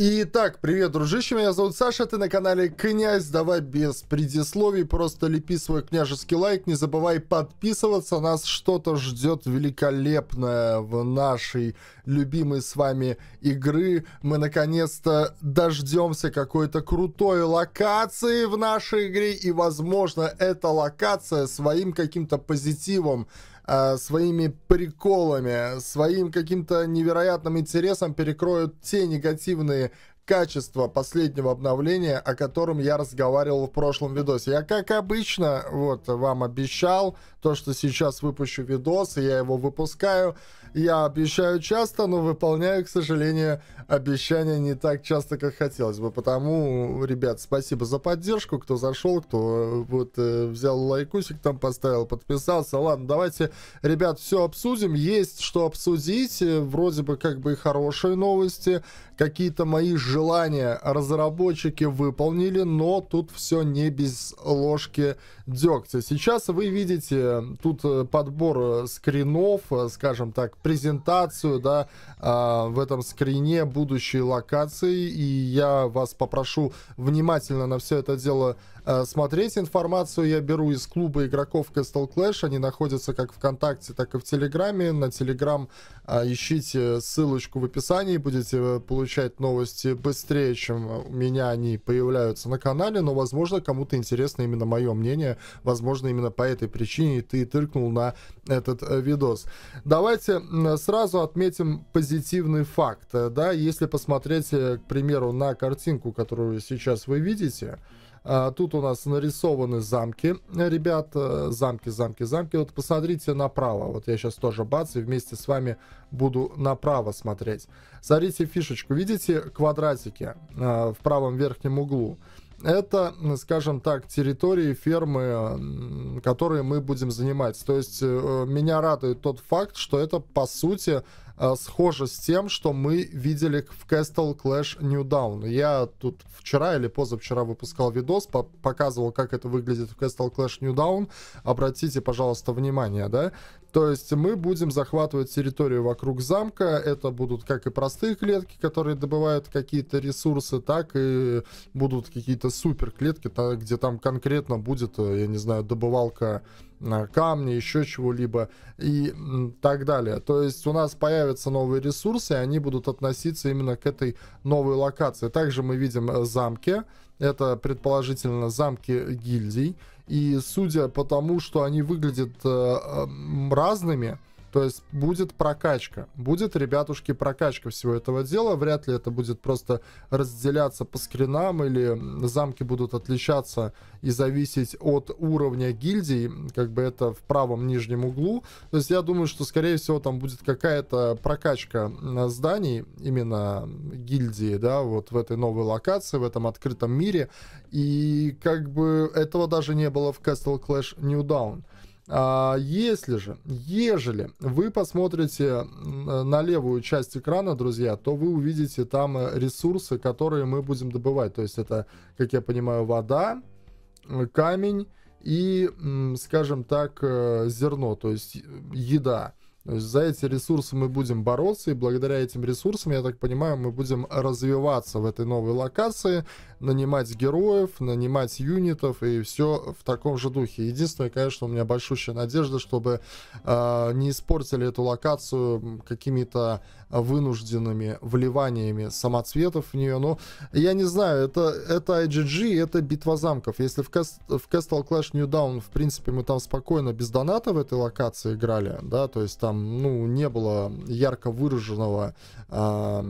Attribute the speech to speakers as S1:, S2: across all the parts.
S1: Итак, привет, дружище, меня зовут Саша, ты на канале Князь, давай без предисловий, просто лепи свой княжеский лайк, не забывай подписываться, нас что-то ждет великолепное в нашей любимой с вами игры, мы наконец-то дождемся какой-то крутой локации в нашей игре, и возможно эта локация своим каким-то позитивом Э, своими приколами, своим каким-то невероятным интересом перекроют те негативные качества последнего обновления, о котором я разговаривал в прошлом видосе. Я, как обычно, вот вам обещал то, что сейчас выпущу видос, и я его выпускаю. Я обещаю часто, но выполняю, к сожалению, обещания не так часто, как хотелось бы. Потому, ребят, спасибо за поддержку, кто зашел, кто э, вот э, взял лайкусик там поставил, подписался. Ладно, давайте, ребят, все обсудим. Есть что обсудить. Э, вроде бы как бы хорошие новости. Какие-то мои желания разработчики выполнили, но тут все не без ложки дегтя. Сейчас вы видите э, тут подбор скринов, скажем так, презентацию, да, а, в этом скрине будущей локации, и я вас попрошу внимательно на все это дело Э, смотреть информацию я беру из клуба игроков Castle Clash. Они находятся как в ВКонтакте, так и в Телеграме. На Телеграм э, ищите ссылочку в описании. Будете э, получать новости быстрее, чем у меня они появляются на канале. Но, возможно, кому-то интересно именно мое мнение. Возможно, именно по этой причине ты тыркнул на этот видос. Давайте сразу отметим позитивный факт. Да? Если посмотреть, к примеру, на картинку, которую сейчас вы видите... А, тут у нас нарисованы замки, ребят, э, замки, замки, замки. Вот посмотрите направо, вот я сейчас тоже бац и вместе с вами буду направо смотреть. Смотрите фишечку, видите квадратики э, в правом верхнем углу? это, скажем так, территории фермы, которые мы будем занимать. То есть э, меня радует тот факт, что это, по сути, э, схоже с тем, что мы видели в Castle Clash New Down. Я тут вчера или позавчера выпускал видос, по показывал, как это выглядит в Castle Clash New Down. Обратите, пожалуйста, внимание, да? То есть мы будем захватывать территорию вокруг замка. Это будут как и простые клетки, которые добывают какие-то ресурсы, так и будут какие-то супер клетки, где там конкретно будет, э, я не знаю, добывалка э, камни, еще чего-либо и так далее. То есть у нас появятся новые ресурсы, и они будут относиться именно к этой новой локации. Также мы видим э, замки, это, предположительно, замки гильдий. И судя по тому, что они выглядят э, э, разными, то есть будет прокачка, будет, ребятушки, прокачка всего этого дела. Вряд ли это будет просто разделяться по скринам или замки будут отличаться и зависеть от уровня гильдии, как бы это в правом нижнем углу. То есть я думаю, что, скорее всего, там будет какая-то прокачка а, зданий, именно гильдии, да, вот в этой новой локации, в этом открытом мире. И как бы этого даже не было в Castle Clash New Dawn. А если же, ежели вы посмотрите на левую часть экрана, друзья, то вы увидите там э, ресурсы, которые мы будем добывать. То есть это, как я понимаю, вода, э, камень и, скажем так, э, зерно, то есть еда. То есть за эти ресурсы мы будем бороться, и благодаря этим ресурсам, я так понимаю, мы будем развиваться в этой новой локации, нанимать героев, нанимать юнитов и все в таком же духе. Единственное, конечно, у меня большущая надежда, чтобы э, не испортили эту локацию какими-то вынужденными вливаниями самоцветов в нее. Но я не знаю, это, это IGG, это битва замков. Если в, Cast, в Castle Clash New Down, в принципе, мы там спокойно без доната в этой локации играли, да, то есть там, ну, не было ярко выраженного, э,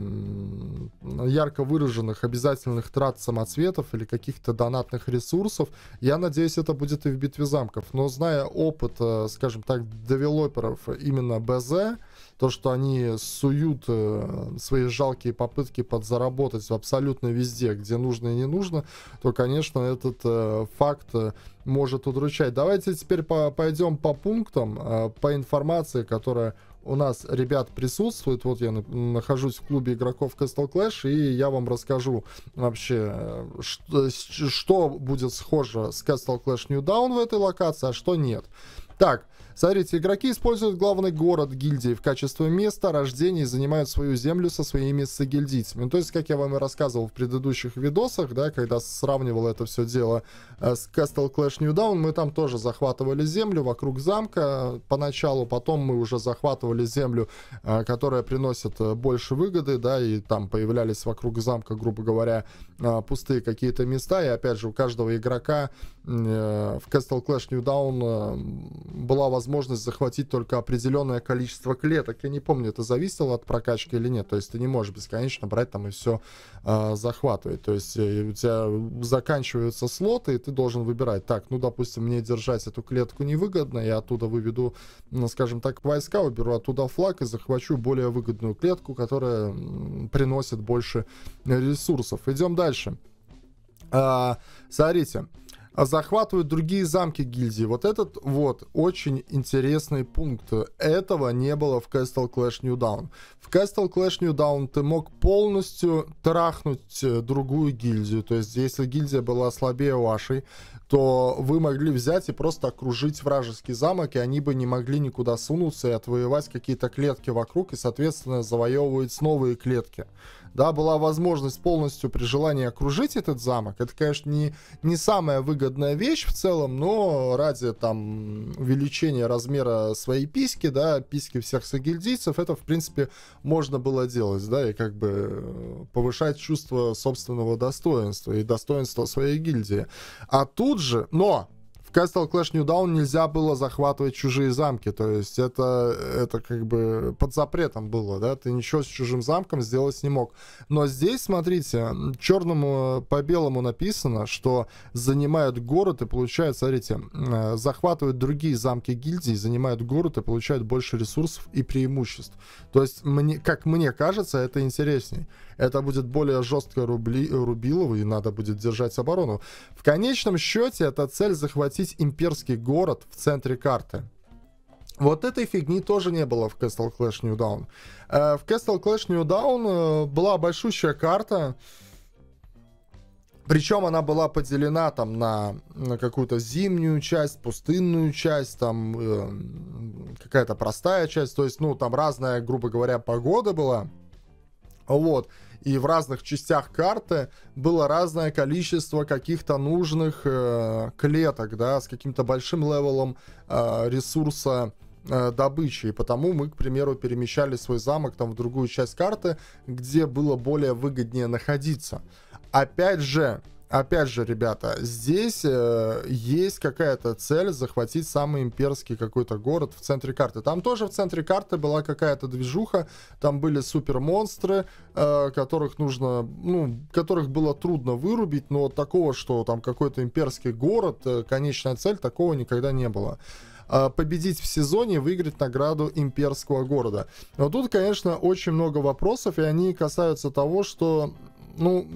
S1: ярко выраженных обязательных трат самоцветов самоцветов или каких-то донатных ресурсов. Я надеюсь, это будет и в битве замков. Но зная опыт, э, скажем так, девелоперов именно БЗ, то, что они суют э, свои жалкие попытки подзаработать абсолютно везде, где нужно и не нужно, то, конечно, этот э, факт может удручать. Давайте теперь пойдем по пунктам, по информации, которая у нас ребят присутствует. Вот я нахожусь в клубе игроков Castle Clash, и я вам расскажу вообще, э, что, что будет схоже с Castle Clash New Down в этой локации, а что нет. Так, Смотрите, игроки используют главный город гильдии в качестве места рождения и занимают свою землю со своими сагильдийцами. Ну, то есть, как я вам и рассказывал в предыдущих видосах, да, когда сравнивал это все дело э, с Castle Clash New Dawn, мы там тоже захватывали землю вокруг замка поначалу, потом мы уже захватывали землю, э, которая приносит э, больше выгоды, да, и там появлялись вокруг замка, грубо говоря, пустые какие-то места, и опять же, у каждого игрока в Castle Clash New Dawn была возможность возможность захватить только определенное количество клеток. Я не помню, это зависело от прокачки или нет. То есть ты не можешь бесконечно брать там и все э, а, захватывать. То есть э, у тебя заканчиваются слоты, и ты должен выбирать. Так, ну, допустим, мне держать эту клетку невыгодно, я оттуда выведу, ну, скажем так, войска, уберу оттуда флаг и захвачу более выгодную клетку, которая приносит больше ресурсов. Идем дальше. А, смотрите. Смотрите. А захватывают другие замки гильдии. Вот этот вот очень интересный пункт. Этого не было в Castle Clash New Down. В Castle Clash New Down ты мог полностью трахнуть э, другую гильдию. То есть, если гильдия была слабее вашей, то вы могли взять и просто окружить вражеский замок, и они бы не могли никуда сунуться и отвоевать какие-то клетки вокруг, и, соответственно, завоевывать новые клетки да, была возможность полностью при желании окружить этот замок. Это, конечно, не, не самая выгодная вещь в целом, но ради там увеличения размера своей письки, да, письки всех сагильдийцев, это, в принципе, можно было делать, да, и как бы э, повышать чувство собственного достоинства и достоинства своей гильдии. А тут же, но в Castle Clash New Dawn нельзя было захватывать чужие замки, то есть это, это как бы под запретом было, да, ты ничего с чужим замком сделать не мог. Но здесь, смотрите, черному по белому написано, что занимают город и получают, смотрите, э, захватывают другие замки гильдии, занимают город и получают больше ресурсов и преимуществ. То есть, мне, как мне кажется, это интересней. Это будет более жестко рубли, рубилово, и надо будет держать оборону. В конечном счете, эта цель захватить превратить имперский город в центре карты. Вот этой фигни тоже не было в Castle Clash New Dawn. Э, в Castle Clash New Dawn э, была большущая карта, причем она была поделена там на, на какую-то зимнюю часть, пустынную часть, там э, какая-то простая часть, то есть, ну, там разная, грубо говоря, погода была. Вот и в разных частях карты было разное количество каких-то нужных э, клеток, да, с каким-то большим левелом э, ресурса э, добычи. И потому мы, к примеру, перемещали свой замок там в другую часть карты, где было более выгоднее находиться. Опять же, опять же, ребята, здесь э, есть какая-то цель захватить самый имперский какой-то город в центре карты. Там тоже в центре карты была какая-то движуха, там были супермонстры, э, которых нужно, ну, которых было трудно вырубить, но такого, что там какой-то имперский город, э, конечная цель, такого никогда не было а победить в сезоне, выиграть награду имперского города. Но тут, конечно, очень много вопросов, и они касаются того, что ну,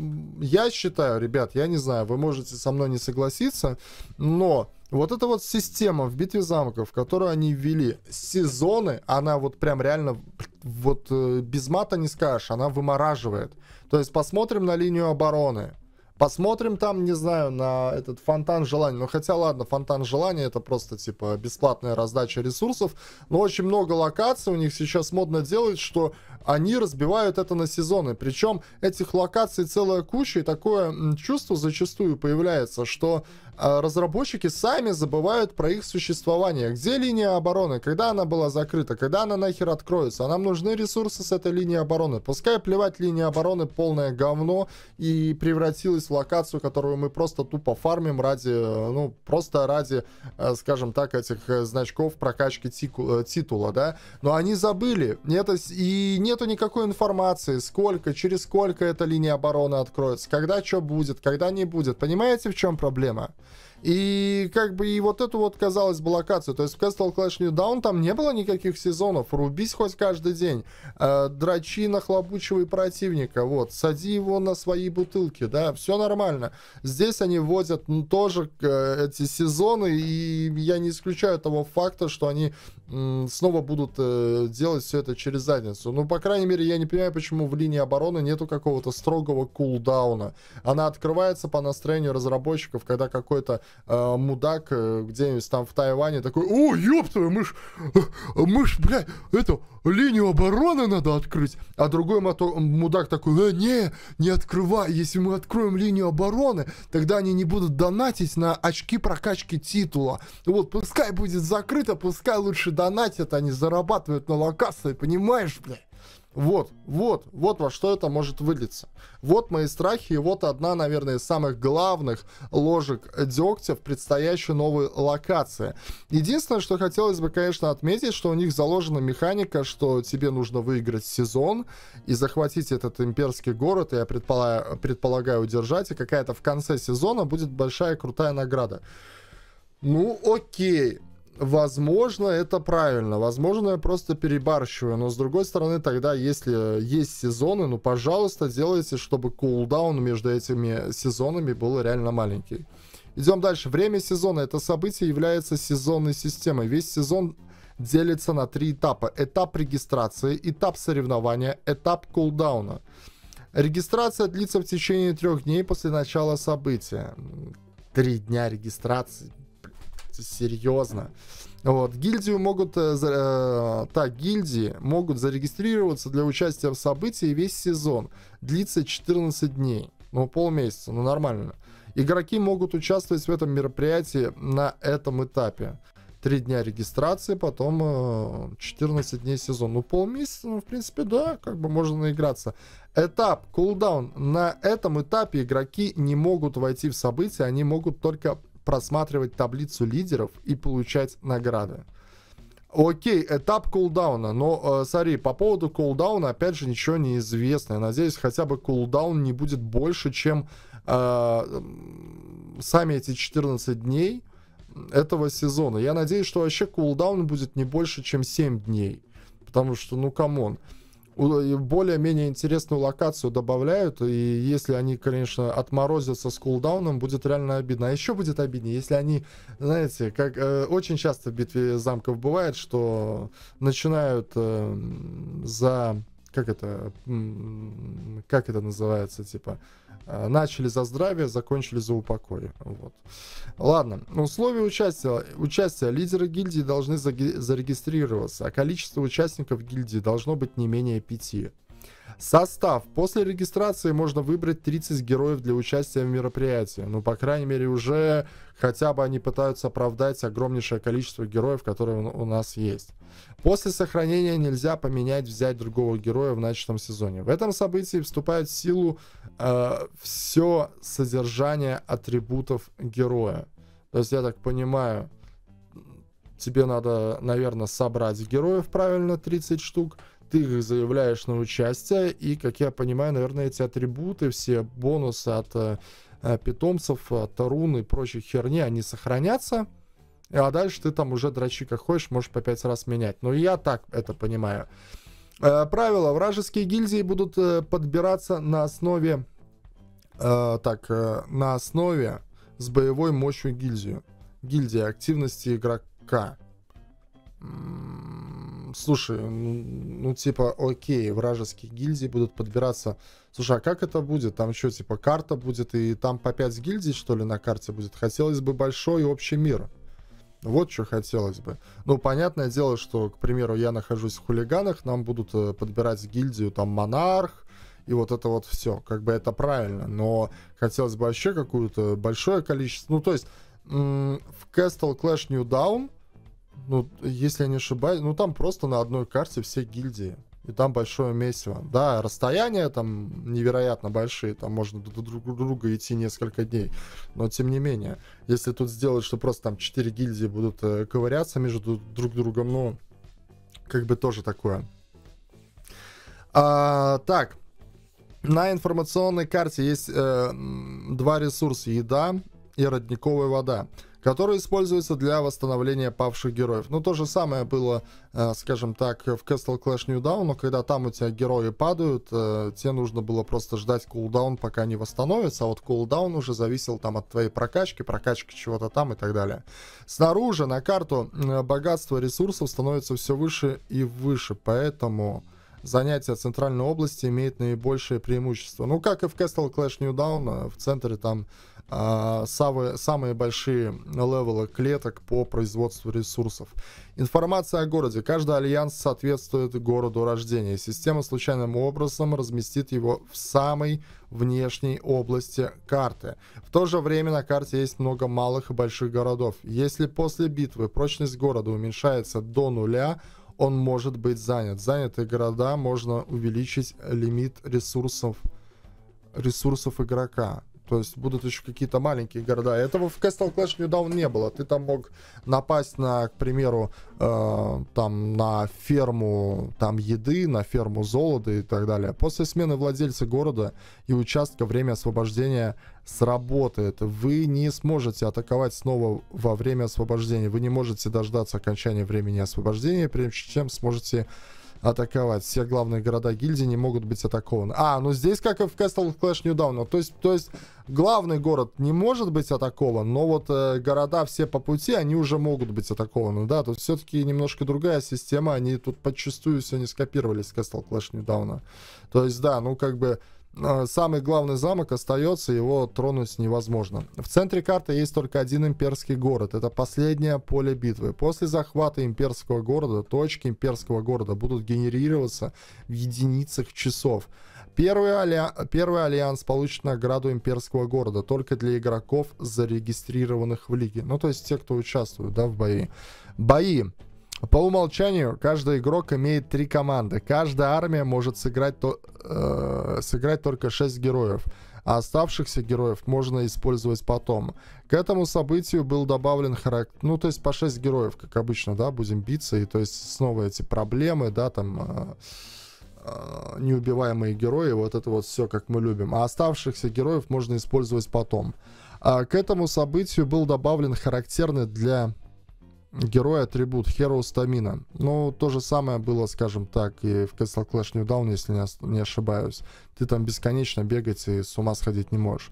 S1: я считаю, ребят, я не знаю, вы можете со мной не согласиться, но вот эта вот система в битве замков, которую они ввели, сезоны, она вот прям реально, вот э, без мата не скажешь, она вымораживает. То есть посмотрим на линию обороны, Посмотрим там, не знаю, на этот фонтан желаний. Ну, хотя, ладно, фонтан желаний это просто, типа, бесплатная раздача ресурсов. Но очень много локаций у них сейчас модно делать, что они разбивают это на сезоны. Причем этих локаций целая куча, и такое чувство зачастую появляется, что э, разработчики сами забывают про их существование. Где линия обороны? Когда она была закрыта? Когда она нахер откроется? А нам нужны ресурсы с этой линии обороны. Пускай плевать линия обороны полное говно и превратилась в локацию, которую мы просто тупо фармим ради, э, ну, просто ради, э, скажем так, этих значков прокачки титула, да? Но они забыли. И это и нет нету никакой информации, сколько, через сколько эта линия обороны откроется, когда что будет, когда не будет. Понимаете, в чем проблема? И как бы и вот эту вот, казалось бы, локацию. То есть в Castle Clash New Down там не было никаких сезонов. Рубись хоть каждый день. Э, дрочи, нахлобучивай противника. Вот, сади его на свои бутылки, да, все нормально. Здесь они вводят ну, тоже э, эти сезоны, и я не исключаю того факта, что они э, снова будут э, делать все это через задницу. Ну, по крайней мере, я не понимаю, почему в линии обороны нету какого-то строгого кулдауна. Она открывается по настроению разработчиков, когда какой-то э, мудак э, где-нибудь там в Тайване такой, о, ёб твою, мы ж, э, мы ж, бля, это, линию обороны надо открыть. А другой мото- мудак такой, э, не, не открывай, если мы откроем линию обороны, тогда они не будут донатить на очки прокачки титула. Вот, пускай будет закрыто, пускай лучше донатят, они зарабатывают на локации, понимаешь, бля? Вот, вот, вот во что это может вылиться. Вот мои страхи, и вот одна, наверное, из самых главных ложек дегтя в предстоящей новой локации. Единственное, что хотелось бы, конечно, отметить, что у них заложена механика, что тебе нужно выиграть сезон и захватить этот имперский город, и я предполагаю, предполагаю удержать, и какая-то в конце сезона будет большая крутая награда. Ну, окей возможно, это правильно. Возможно, я просто перебарщиваю. Но, с другой стороны, тогда, если есть сезоны, ну, пожалуйста, делайте, чтобы кулдаун между этими сезонами был реально маленький. Идем дальше. Время сезона. Это событие является сезонной системой. Весь сезон делится на три этапа. Этап регистрации, этап соревнования, этап кулдауна. Регистрация длится в течение трех дней после начала события. Три дня регистрации серьезно. Вот. Гильдию могут... Э, э, так, гильдии могут зарегистрироваться для участия в событии весь сезон. Длится 14 дней. Ну, полмесяца, ну нормально. Игроки могут участвовать в этом мероприятии на этом этапе. Три дня регистрации, потом э, 14 дней сезон. Ну, полмесяца, ну, в принципе, да, как бы можно наиграться. Этап, кулдаун. На этом этапе игроки не могут войти в события, они могут только просматривать таблицу лидеров и получать награды. Окей, этап кулдауна, но, э, смотри, по поводу кулдауна, опять же, ничего не известно. надеюсь, хотя бы кулдаун не будет больше, чем э, сами эти 14 дней этого сезона. Я надеюсь, что вообще кулдаун будет не больше, чем 7 дней. Потому что, ну, камон. Э, более-менее интересную локацию добавляют, и если они, конечно, отморозятся с кулдауном, будет реально обидно. А еще будет обиднее, если они, знаете, как э, очень часто в битве замков бывает, что начинают э, за как это, как это называется, типа, э, начали за здравие, закончили за упокой. Вот. Ладно, условия участия. Участия лидеры гильдии должны зарегистрироваться, а количество участников гильдии должно быть не менее пяти. Состав. После регистрации можно выбрать 30 героев для участия в мероприятии. Ну, по крайней мере, уже хотя бы они пытаются оправдать огромнейшее количество героев, которые у нас есть. После сохранения нельзя поменять, взять другого героя в начатом сезоне. В этом событии вступает в силу э, все содержание атрибутов героя. То есть, я так понимаю, тебе надо, наверное, собрать героев правильно 30 штук ты заявляешь на участие, и, как я понимаю, наверное, эти атрибуты, все бонусы от э, э, питомцев, от тарун и прочих херни, они сохранятся. А дальше ты там уже дрочи как хочешь, можешь по пять раз менять. Но я так это понимаю. Э, правила. Вражеские гильдии будут подбираться на основе... Так, на основе с боевой мощью гильдию. Гильдия активности игрока слушай, ну, ну типа, окей, вражеские гильдии будут подбираться. Слушай, а как это будет? Там что, типа, карта будет, и там по 5 гильдий, что ли, на карте будет? Хотелось бы большой общий мир. Вот что хотелось бы. Ну, понятное дело, что, к примеру, я нахожусь в хулиганах, нам будут э, подбирать гильдию, там, монарх, и вот это вот все. Как бы это правильно, но хотелось бы вообще какое-то большое количество. Ну, то есть, в Castle Clash New Down ну, если я не ошибаюсь, ну там просто на одной карте все гильдии. И там большое месиво. Да, расстояния там невероятно большие, там можно друг друга идти несколько дней. Но тем не менее, если тут сделать, что просто там четыре гильдии будут э, ковыряться между друг другом, ну, как бы тоже такое. А, так, на информационной карте есть э, два ресурса: еда и родниковая вода который используется для восстановления павших героев. Ну, то же самое было, э, скажем так, в Castle Clash New Dawn, но когда там у тебя герои падают, э, тебе нужно было просто ждать кулдаун, пока они восстановятся, а вот кулдаун уже зависел там от твоей прокачки, прокачки чего-то там и так далее. Снаружи на карту э, богатство ресурсов становится все выше и выше, поэтому занятие центральной области имеет наибольшее преимущество. Ну, как и в Castle Clash New Dawn, в центре там а, самые, самые большие левелы клеток по производству ресурсов. Информация о городе. Каждый альянс соответствует городу рождения. Система случайным образом разместит его в самой внешней области карты. В то же время на карте есть много малых и больших городов. Если после битвы прочность города уменьшается до нуля, он может быть занят. Занятые города можно увеличить лимит ресурсов, ресурсов игрока. То есть будут еще какие-то маленькие города. Этого в Castle Clash New Dawn не было. Ты там мог напасть на, к примеру, э, там на ферму там еды, на ферму золота и так далее. После смены владельца города и участка время освобождения сработает. Вы не сможете атаковать снова во время освобождения. Вы не можете дождаться окончания времени освобождения, прежде чем сможете атаковать. Все главные города гильдии не могут быть атакованы. А, ну здесь как и в Castle Clash New Dawn. То есть, то есть главный город не может быть атакован, но вот э, города все по пути, они уже могут быть атакованы. Да, тут все-таки немножко другая система. Они тут подчастую все не скопировали с Castle Clash New То есть, да, ну как бы Э, самый главный замок остается, его тронуть невозможно. В центре карты есть только один имперский город. Это последнее поле битвы. После захвата имперского города точки имперского города будут генерироваться в единицах часов. Первый, алья... Первый альянс получит награду имперского города только для игроков, зарегистрированных в лиге. Ну, то есть те, кто участвует да, в бои. Бои. По умолчанию каждый игрок имеет три команды. Каждая армия может сыграть, то, э, сыграть только шесть героев, а оставшихся героев можно использовать потом. К этому событию был добавлен характер... Ну, то есть по 6 героев, как обычно, да, будем биться. И то есть снова эти проблемы, да, там... Э, э, неубиваемые герои, вот это вот все, как мы любим. А оставшихся героев можно использовать потом. А к этому событию был добавлен характерный для героя атрибут Hero Stamina. Ну, то же самое было, скажем так, и в Castle Clash New Dawn, если не, не ошибаюсь. Ты там бесконечно бегать и с ума сходить не можешь.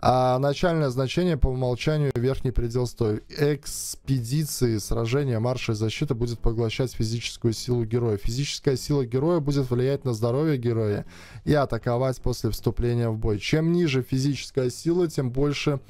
S1: А начальное значение по умолчанию верхний предел стой. Экспедиции, сражения, марша и защита будет поглощать физическую силу героя. Физическая сила героя будет влиять на здоровье героя и атаковать после вступления в бой. Чем ниже физическая сила, тем больше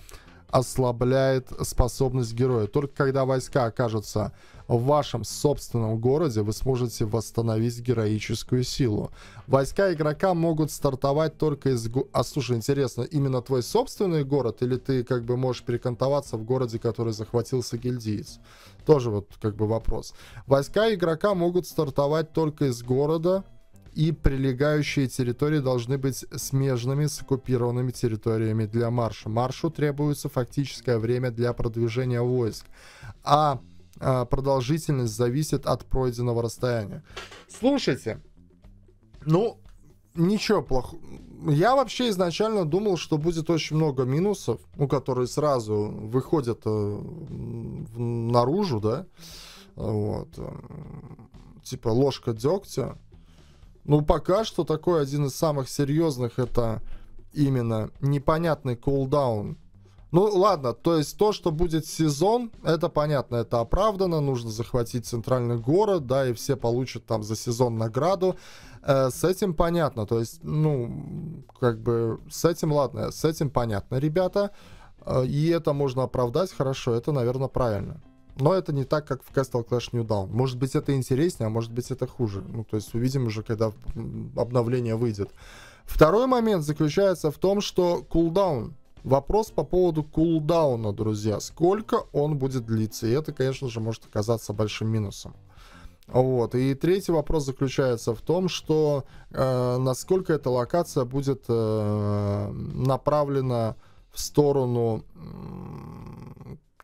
S1: ослабляет способность героя. Только когда войска окажутся в вашем собственном городе, вы сможете восстановить героическую силу. Войска игрока могут стартовать только из... А слушай, интересно, именно твой собственный город или ты как бы можешь перекантоваться в городе, который захватился гильдиец? Тоже вот как бы вопрос. Войска игрока могут стартовать только из города, и прилегающие территории должны быть смежными с оккупированными территориями для марша. Маршу требуется фактическое время для продвижения войск, а, а продолжительность зависит от пройденного расстояния. Слушайте, ну, ничего плохого. Я вообще изначально думал, что будет очень много минусов, ну, которые сразу выходят э, наружу, да, вот, э, типа ложка дегтя, ну, пока что такой один из самых серьезных это именно непонятный кулдаун. Ну, ладно, то есть то, что будет сезон, это понятно, это оправдано, нужно захватить центральный город, да, и все получат там за сезон награду. Э, с этим понятно, то есть, ну, как бы, с этим, ладно, с этим понятно, ребята. Э, и это можно оправдать, хорошо, это, наверное, правильно. Но это не так, как в Castle Clash New Dawn. Может быть, это интереснее, а может быть, это хуже. Ну, то есть увидим уже, когда обновление выйдет. Второй момент заключается в том, что кулдаун. Вопрос по поводу кулдауна, друзья. Сколько он будет длиться? И это, конечно же, может оказаться большим минусом. Вот. И третий вопрос заключается в том, что э, насколько эта локация будет э, направлена в сторону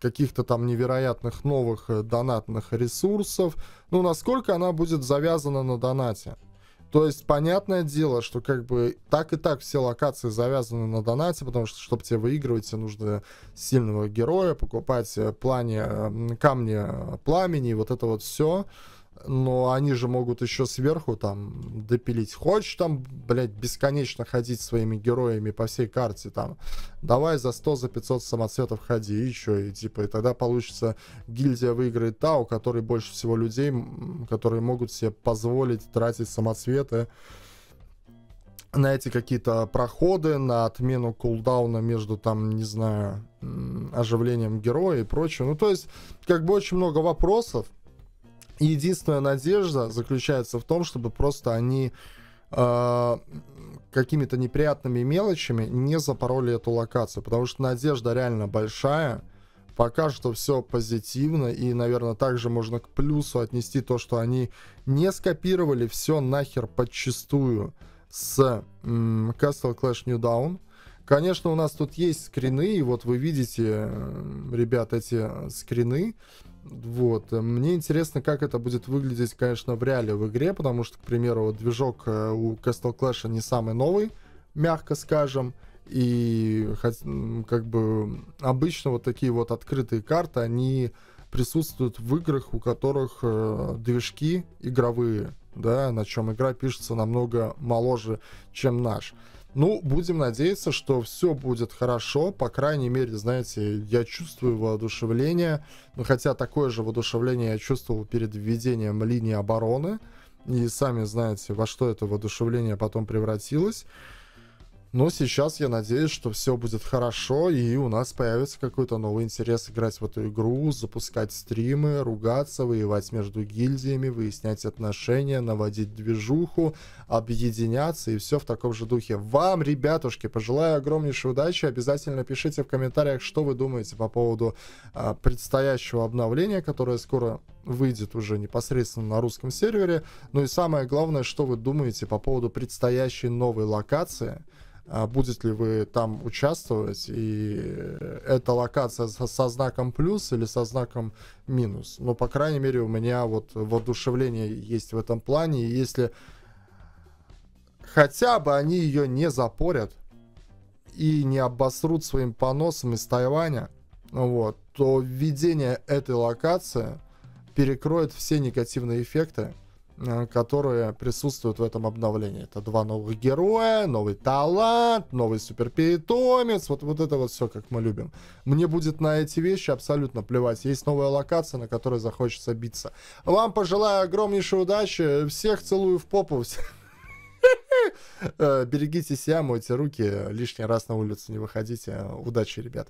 S1: каких-то там невероятных новых э, донатных ресурсов, ну, насколько она будет завязана на донате. То есть, понятное дело, что как бы так и так все локации завязаны на донате, потому что, чтобы тебе выигрывать, тебе нужно сильного героя, покупать э, плане, э, камни пламени, вот это вот все но они же могут еще сверху там допилить. Хочешь там, блядь, бесконечно ходить своими героями по всей карте там, давай за 100, за 500 самоцветов ходи, еще и типа, и тогда получится гильдия выиграет та, у которой больше всего людей, которые могут себе позволить тратить самоцветы на эти какие-то проходы, на отмену кулдауна между там, не знаю, оживлением героя и прочее. Ну, то есть, как бы очень много вопросов, единственная надежда заключается в том, чтобы просто они э, какими-то неприятными мелочами не запороли эту локацию, потому что надежда реально большая. Пока что все позитивно, и, наверное, также можно к плюсу отнести то, что они не скопировали все нахер подчистую с м- Castle Clash New Down. Э, Конечно, у нас тут есть скрины, и вот вы видите, э, ребят, эти э, скрины. Вот. Э, мне интересно, как это будет выглядеть, конечно, в реале в игре, потому что, к примеру, вот движок у Castle Clash не самый новый, мягко скажем. И как бы обычно вот такие вот открытые карты, они присутствуют в играх, у которых э, движки игровые, да, на чем игра пишется намного моложе, чем наш. Ну, будем надеяться, что все будет хорошо. По крайней мере, знаете, я чувствую воодушевление. Но ну, хотя такое же воодушевление я чувствовал перед введением линии обороны. И сами знаете, во что это воодушевление потом превратилось. Но сейчас я надеюсь, что все будет хорошо, и у нас появится какой-то новый интерес играть в эту игру, запускать стримы, ругаться, воевать между гильдиями, выяснять отношения, наводить движуху, объединяться и все в таком же духе. Вам, ребятушки, пожелаю огромнейшей удачи. Обязательно пишите в комментариях, что вы думаете по поводу а, предстоящего обновления, которое скоро выйдет уже непосредственно на русском сервере. Ну и самое главное, что вы думаете по поводу предстоящей новой локации а будете ли вы там участвовать, и эта локация со, со знаком плюс или со знаком минус. Но, ну, по крайней мере, у меня вот воодушевление есть в этом плане, и если хотя бы они ее не запорят и не обосрут своим поносом из Тайваня, вот, то введение этой локации перекроет все негативные эффекты, Э, которые присутствуют в этом обновлении. Это два новых героя, новый талант, новый суперперитомец, вот, вот это вот все, как мы любим. Мне будет на эти вещи абсолютно плевать. Есть новая локация, на которой захочется биться. Вам пожелаю огромнейшей удачи, всех целую в попу, э, Берегите себя, мойте руки, лишний раз на улицу не выходите. Удачи, ребят.